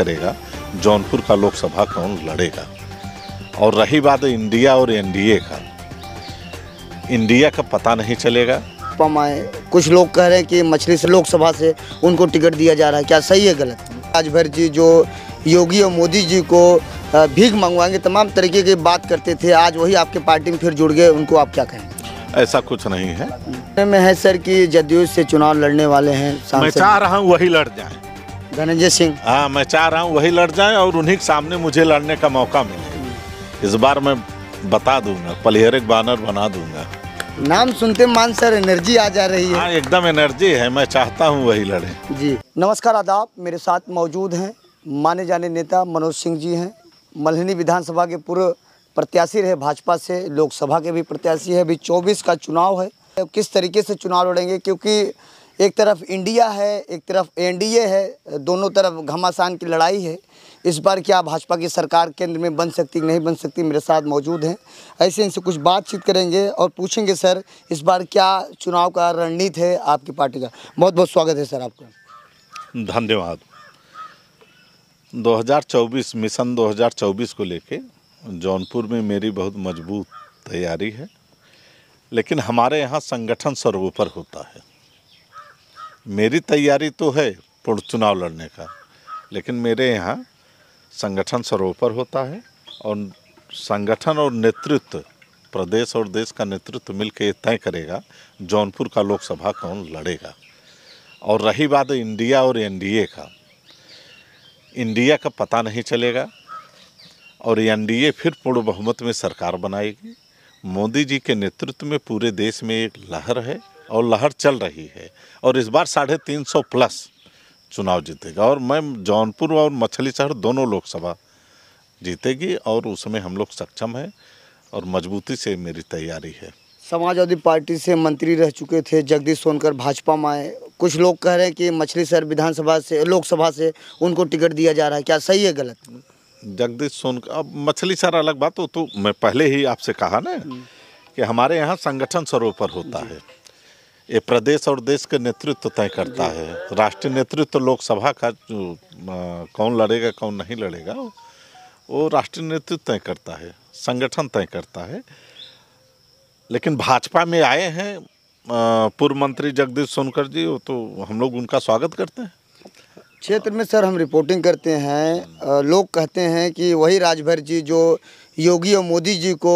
करेगा जौनपुर का लोकसभा कौन लड़ेगा और रही बात इंडिया और एनडीए का इंडिया का पता नहीं चलेगा पमाए कुछ लोग कह रहे हैं कि मछली से लोकसभा से उनको टिकट दिया जा रहा है क्या सही है गलत राजभर जी जो योगी और मोदी जी को भीख मंगवाएंगे तमाम तरीके की बात करते थे आज वही आपके पार्टी में फिर जुड़ गए उनको आप क्या कहेंगे ऐसा कुछ नहीं है में है सर कि जदयू से चुनाव लड़ने वाले हैं मैं चाह रहा हूँ वही लड़ जाए धनंजय सिंह हाँ मैं चाह रहा हूँ वही लड़ जाए और उन्हीं के सामने मुझे लड़ने का मौका मिले इस बार मैं बता दूंगा पलिहर एक बानर बना दूंगा नाम सुनते मान सर एनर्जी आ जा रही है हाँ, एकदम एनर्जी है मैं चाहता हूँ वही लड़े जी नमस्कार आदाब मेरे साथ मौजूद हैं माने जाने नेता मनोज सिंह जी हैं मल्हनी विधानसभा के पूर्व प्रत्याशी रहे भाजपा से लोकसभा के भी प्रत्याशी है अभी 24 का चुनाव है किस तरीके से चुनाव लड़ेंगे क्योंकि एक तरफ इंडिया है एक तरफ एनडीए है दोनों तरफ घमासान की लड़ाई है इस बार क्या भाजपा की सरकार केंद्र में बन सकती नहीं बन सकती मेरे साथ मौजूद हैं ऐसे इनसे कुछ बातचीत करेंगे और पूछेंगे सर इस बार क्या चुनाव का रणनीति है आपकी पार्टी का बहुत बहुत स्वागत है सर आपका धन्यवाद 2024 मिशन 2024 को लेके जौनपुर में मेरी बहुत मजबूत तैयारी है लेकिन हमारे यहाँ संगठन सर्वोपर होता है मेरी तैयारी तो है पूर्ण चुनाव लड़ने का लेकिन मेरे यहाँ संगठन सर्वोपर होता है और संगठन और नेतृत्व प्रदेश और देश का नेतृत्व मिलकर ये तय करेगा जौनपुर का लोकसभा कौन लड़ेगा और रही बात इंडिया और एनडीए का इंडिया का पता नहीं चलेगा और एनडीए फिर पूर्ण बहुमत में सरकार बनाएगी मोदी जी के नेतृत्व में पूरे देश में एक लहर है और लहर चल रही है और इस बार साढ़े तीन सौ प्लस चुनाव जीतेगा और मैं जौनपुर और मछली शहर दोनों लोकसभा जीतेगी और उसमें हम लोग सक्षम हैं और मजबूती से मेरी तैयारी है समाजवादी पार्टी से मंत्री रह चुके थे जगदीश सोनकर भाजपा में आए कुछ लोग कह रहे हैं कि मछली शहर विधानसभा से लोकसभा से उनको टिकट दिया जा रहा है क्या सही है गलत जगदीश सोनकर अब मछली शहर अलग बात हो तो मैं पहले ही आपसे कहा ना हम्म। कि हमारे यहाँ संगठन स्वरूप पर होता है ये प्रदेश और देश का नेतृत्व तय करता है राष्ट्रीय नेतृत्व लोकसभा का कौन लड़ेगा कौन नहीं लड़ेगा वो राष्ट्रीय नेतृत्व तय करता है संगठन तय करता है लेकिन भाजपा में आए हैं पूर्व मंत्री जगदीश सोनकर जी वो तो हम लोग उनका स्वागत करते हैं क्षेत्र में सर हम रिपोर्टिंग करते हैं लोग कहते हैं कि वही राजभर जी जो योगी और मोदी जी को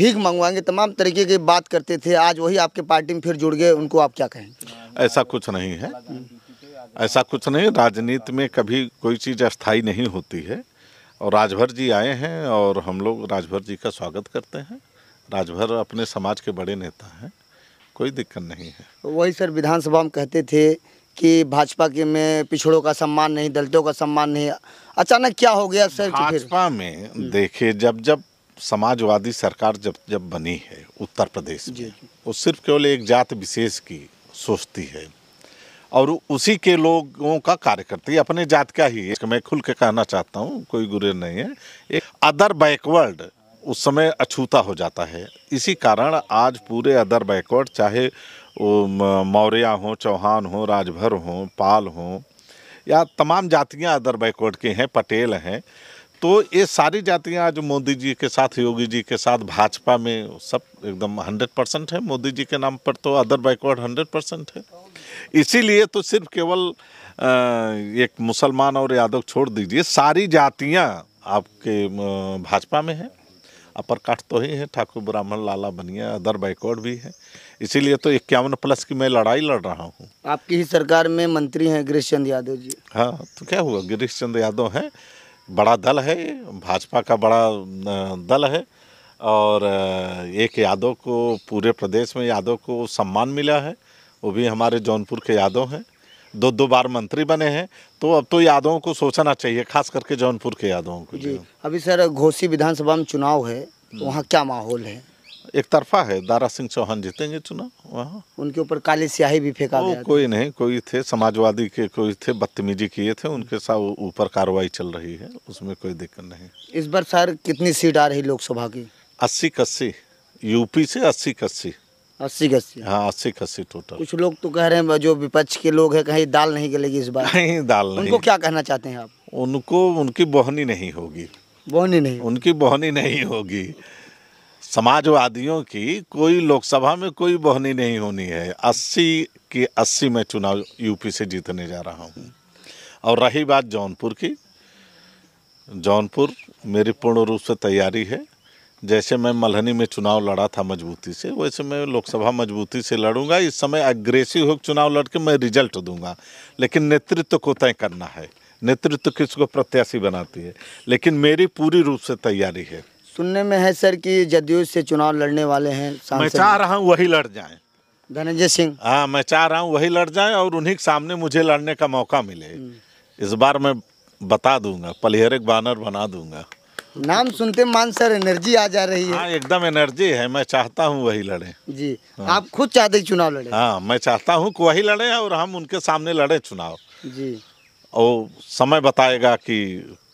भीख मंगवाएंगे तमाम तरीके की बात करते थे आज वही आपके पार्टी में फिर जुड़ गए उनको आप क्या कहेंगे ऐसा कुछ नहीं है ऐसा कुछ नहीं राजनीति में कभी कोई चीज़ अस्थाई नहीं होती है और राजभर जी आए हैं और हम लोग राजभर जी का स्वागत करते हैं राजभर अपने समाज के बड़े नेता हैं कोई दिक्कत नहीं है वही सर विधानसभा में कहते थे कि भाजपा के में पिछड़ों का सम्मान नहीं दलितों का सम्मान नहीं अचानक क्या हो गया सर भाजपा में देखिए जब जब समाजवादी सरकार जब जब बनी है उत्तर प्रदेश में वो सिर्फ केवल एक जात विशेष की सोचती है और उसी के लोगों का कार्य है अपने जात का ही मैं खुल के कहना चाहता हूँ कोई गुरे नहीं है एक अदर बैकवर्ड उस समय अछूता हो जाता है इसी कारण आज पूरे अदर बैकवर्ड चाहे वो मौर्या हों चौहान हों राजभर हों पाल हों या तमाम जातियां अदर बैकवर्ड के हैं पटेल हैं तो ये सारी जातियां आज मोदी जी के साथ योगी जी के साथ भाजपा में सब एकदम हंड्रेड परसेंट है मोदी जी के नाम पर तो अदर बैकवर्ड हंड्रेड परसेंट है इसीलिए तो सिर्फ केवल एक मुसलमान और यादव छोड़ दीजिए सारी जातियां आपके भाजपा में हैं अपर कास्ट तो ही है ठाकुर ब्राह्मण लाला बनिया अदर बैकवर्ड भी है इसीलिए तो इक्यावन प्लस की मैं लड़ाई लड़ रहा हूँ आपकी ही सरकार में मंत्री हैं गिरीश चंद्र यादव जी हाँ तो क्या हुआ गिरीश चंद्र यादव हैं बड़ा दल है भाजपा का बड़ा दल है और एक यादव को पूरे प्रदेश में यादव को सम्मान मिला है वो भी हमारे जौनपुर के यादव हैं दो दो बार मंत्री बने हैं तो अब तो यादवों को सोचना चाहिए खास करके जौनपुर के यादवों को जी अभी सर घोसी विधानसभा में चुनाव है तो वहाँ क्या माहौल है एक तरफा है दारा सिंह चौहान जीतेंगे चुनाव वहाँ उनके ऊपर काली स्याही भी फेंका गया कोई नहीं कोई थे समाजवादी के कोई थे बदतमीजी किए थे उनके साथ ऊपर कार्रवाई चल रही है उसमें कोई दिक्कत नहीं इस बार सर कितनी सीट आ रही लोकसभा की अस्सी कस्सी यूपी से अस्सी कस्सी अस्सी खस्सी हाँ अस्सी खस्सी टोटल कुछ लोग तो कह रहे हैं जो विपक्ष के लोग हैं कहीं दाल नहीं गलेगी इस बार नहीं दाल नहीं उनको क्या कहना चाहते हैं आप उनको उनकी बोहनी नहीं होगी बोहनी नहीं उनकी बोहनी नहीं होगी समाजवादियों की कोई लोकसभा में कोई बहनी नहीं होनी है अस्सी की अस्सी में चुनाव यूपी से जीतने जा रहा हूँ और रही बात जौनपुर की जौनपुर मेरी पूर्ण रूप से तैयारी है जैसे मैं मल्हनी में चुनाव लड़ा था मजबूती से वैसे मैं लोकसभा मजबूती से लड़ूंगा इस समय अग्रेसिव होकर चुनाव लड़के मैं रिजल्ट दूंगा लेकिन नेतृत्व को तय करना है नेतृत्व किसको प्रत्याशी बनाती है लेकिन मेरी पूरी रूप से तैयारी है सुनने में है सर कि जदयू से चुनाव लड़ने वाले हैं मैं चाह रहा हूँ वही लड़ जाए धनंजय सिंह हाँ मैं चाह रहा हूँ वही लड़ जाए और उन्हीं के सामने मुझे लड़ने का मौका मिले हम्म। इस बार मैं बता दूंगा पलिहर एक बानर बना दूंगा नाम सुनते मान सर एनर्जी आ जा रही है हाँ एकदम एनर्जी है मैं चाहता हूँ वही लड़े जी हाँ। आप खुद चाहते चुनाव लड़े हाँ मैं चाहता हूँ वही लड़े और हम उनके सामने लड़े चुनाव जी और समय बताएगा कि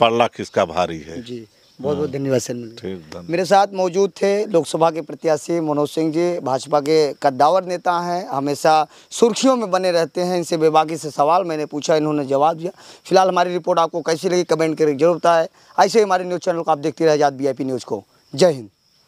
पड़ला किसका भारी है जी बहुत बहुत हाँ। धन्यवाद सर मेरे साथ मौजूद थे लोकसभा के प्रत्याशी मनोज सिंह जी भाजपा के कद्दावर नेता हैं हमेशा सुर्खियों में बने रहते हैं इनसे बेबाकी से सवाल मैंने पूछा इन्होंने जवाब दिया फिलहाल हमारी रिपोर्ट आपको कैसी लगी कमेंट करके जरूर बताएं ऐसे ही हमारे न्यूज़ चैनल को आप देखते रह आजाद बी न्यूज़ को जय हिंद